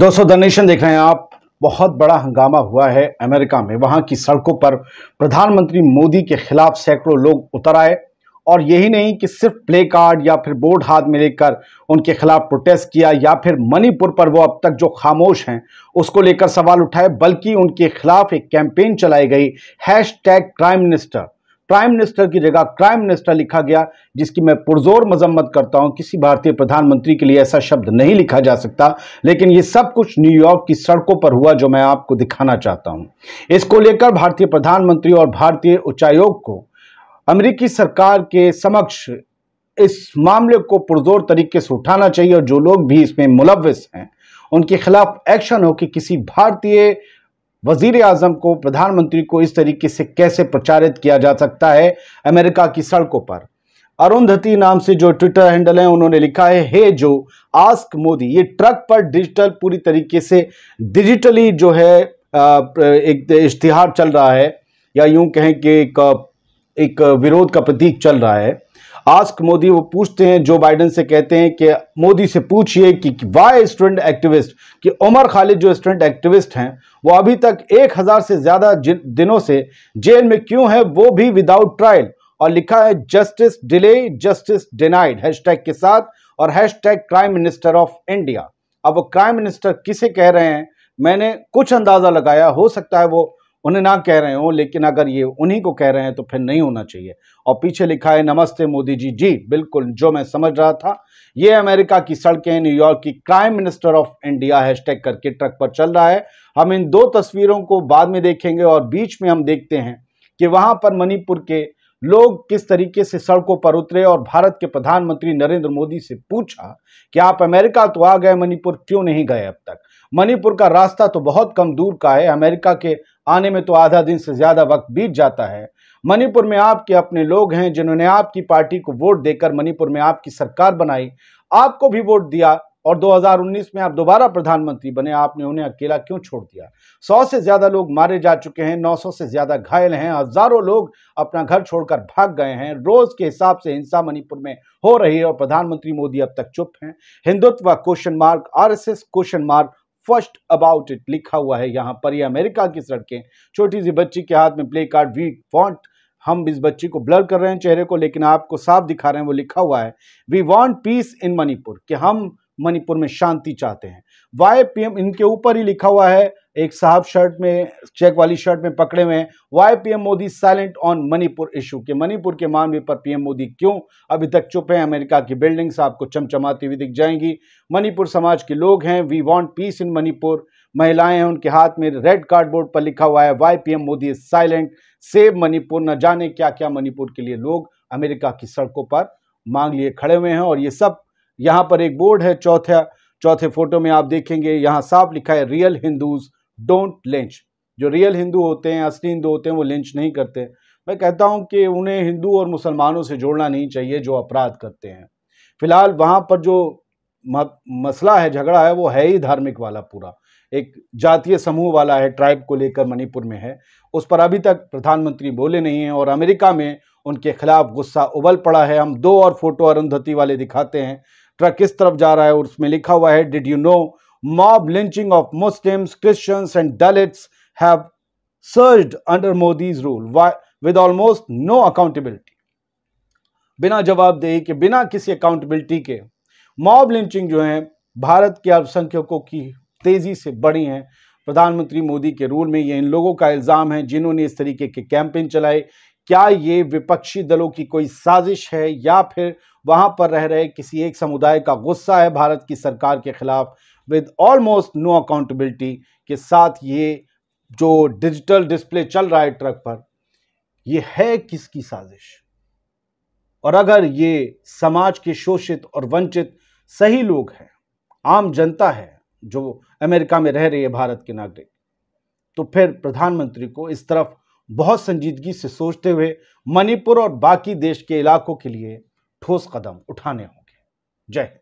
दोस्तों द देख रहे हैं आप बहुत बड़ा हंगामा हुआ है अमेरिका में वहां की सड़कों पर प्रधानमंत्री मोदी के खिलाफ सैकड़ों लोग उतर आए और यही नहीं कि सिर्फ प्ले कार्ड या फिर बोर्ड हाथ में लेकर उनके खिलाफ प्रोटेस्ट किया या फिर मणिपुर पर वो अब तक जो खामोश हैं उसको लेकर सवाल उठाए बल्कि उनके खिलाफ एक कैंपेन चलाई गई hashtag prime minister prime minister की जगह क्राइम मिनिस्टर लिखा गया जिसकी मैं पुरजोर मजम्मत करता हूं किसी भारतीय प्रधानमंत्री के लिए ऐसा शब्द नहीं लिखा जा सकता लेकिन ये सब कुछ न्यूयॉर्क की सड़कों पर हुआ जो मैं आपको दिखाना चाहता हूं इसको लेकर भारतीय प्रधानमंत्री और भारतीय उच्चायोग को अमरीकी सरकार के समक्ष इस मामले को पुरजोर तरीके से उठाना चाहिए और जो लोग भी इसमें मुलविस हैं उनके खिलाफ एक्शन हो कि किसी भारतीय वजीर आजम को प्रधानमंत्री को इस तरीके से कैसे प्रचारित किया जा सकता है अमेरिका की सड़कों पर अरुंधति नाम से जो ट्विटर हैंडल है उन्होंने लिखा है हे जो आस्क मोदी ये ट्रक पर डिजिटल पूरी तरीके से डिजिटली जो है एक इश्तिहार चल रहा है या यूं कहें कि एक एक विरोध का प्रतीक चल रहा है आस्क मोदी वो पूछते हैं जो बाइडन से कहते हैं कि मोदी से पूछिए कि वाई स्टूडेंट एक्टिविस्ट कि उमर खालिद जो स्टूडेंट एक्टिविस्ट हैं वो अभी तक एक हज़ार से ज़्यादा दिनों से जेल में क्यों है वो भी विदाउट ट्रायल और लिखा है justice delay justice denied hashtag के साथ और hashtag crime minister of India अब वो क्राइम मिनिस्टर किसे कह रहे हैं मैंने कुछ अंदाज़ा लगाया हो सकता है वो उन्हें ना कह रहे हो लेकिन अगर ये उन्हीं को कह रहे हैं तो फिर नहीं होना चाहिए और पीछे लिखा है नमस्ते मोदी जी जी बिल्कुल जो मैं समझ रहा था ये अमेरिका की सड़कें न्यूयॉर्क की crime minister of India hashtag करके ट्रक पर चल रहा है हम इन दो तस्वीरों को बाद में देखेंगे और बीच में हम देखते हैं कि वहां पर मणिपुर के लोग किस तरीके से सड़कों पर उतरे और भारत के प्रधानमंत्री नरेंद्र मोदी से पूछा कि आप अमेरिका तो आ गए मणिपुर क्यों नहीं गए अब तक मणिपुर का रास्ता तो बहुत कम दूर का है अमेरिका के आने में तो आधा दिन से ज़्यादा वक्त बीत जाता है मणिपुर में आपके अपने लोग हैं जिन्होंने आपकी पार्टी को वोट देकर मणिपुर में आपकी सरकार बनाई आपको भी वोट दिया और 2019 में आप दोबारा प्रधानमंत्री बने आपने उन्हें अकेला क्यों छोड़ दिया सौ से ज्यादा लोग मारे जा चुके हैं 900 से ज्यादा घायल हैं हजारों लोग अपना घर छोड़कर भाग गए हैं रोज के हिसाब से हिंसा मणिपुर में हो रही है और प्रधानमंत्री मोदी अब तक चुप हैं Hindutva question mark are question mark first about it लिखा हुआ है यहाँ पर ये अमेरिका की सड़कें छोटी सी बच्ची के हाथ में प्ले कार्ड वी वॉन्ट हम इस बच्ची को ब्लर कर रहे हैं चेहरे को लेकिन आपको साफ दिखा रहे हैं वो लिखा हुआ है we want peace in Manipur कि हम मणिपुर में शांति चाहते हैं वाई एम इनके ऊपर ही लिखा हुआ है एक साहब शर्ट में चेक वाली शर्ट में पकड़े हुए हैं why M Modi silent on Manipur issue के मणिपुर के मामले पर पीएम मोदी क्यों अभी तक चुप हैं अमेरिका की बिल्डिंग्स आपको चमचमाती हुई दिख जाएंगी मणिपुर समाज के लोग हैं we want peace in Manipur महिलाएं हैं उनके हाथ में रेड कार्डबोर्ड पर लिखा हुआ है why M Modi is silent save Manipur न जाने क्या क्या मणिपुर के लिए लोग अमेरिका की सड़कों पर मांग लिए खड़े हुए हैं और ये सब यहाँ पर एक बोर्ड है चौथा चौथे फोटो में आप देखेंगे यहाँ साफ लिखा है रियल हिंदूज डोंट लिंच जो रियल हिंदू होते हैं असली हिंदू होते हैं वो लिंच नहीं करते मैं कहता हूँ कि उन्हें हिंदू और मुसलमानों से जोड़ना नहीं चाहिए जो अपराध करते हैं फिलहाल वहाँ पर जो मसला है झगड़ा है वो है ही धार्मिक वाला पूरा एक जातीय समूह वाला है ट्राइब को लेकर मणिपुर में है उस पर अभी तक प्रधानमंत्री बोले नहीं हैं और अमेरिका में उनके खिलाफ गुस्सा उबल पड़ा है हम दो और फोटो अरुंधति वाले दिखाते हैं ट्रक किस तरफ जा रहा है और उसमें लिखा हुआ है did you know mob lynching of Muslims Christians and Dalits have surged under Modi's rule with almost no accountability बिना जवाब दे के बिना किसी अकाउंटेबिलिटी के मॉब लिंचिंग जो है भारत के अल्पसंख्यकों की तेज़ी से बढ़ी है प्रधानमंत्री मोदी के रूल में ये इन लोगों का इल्ज़ाम है जिन्होंने इस तरीके के कैंपेन चलाए क्या ये विपक्षी दलों की कोई साजिश है या फिर वहां पर रह रहे किसी एक समुदाय का गुस्सा है भारत की सरकार के खिलाफ विद ऑलमोस्ट नो अकाउंटेबिलिटी के साथ ये जो डिजिटल डिस्प्ले चल रहा है ट्रक पर ये है किसकी साजिश और अगर ये समाज के शोषित और वंचित सही लोग हैं आम जनता है जो अमेरिका में रह रही है भारत के नागरिक तो फिर प्रधानमंत्री को इस तरफ बहुत संजीदगी से सोचते हुए मणिपुर और बाकी देश के इलाकों के लिए ठोस कदम उठाने होंगे जय हिंद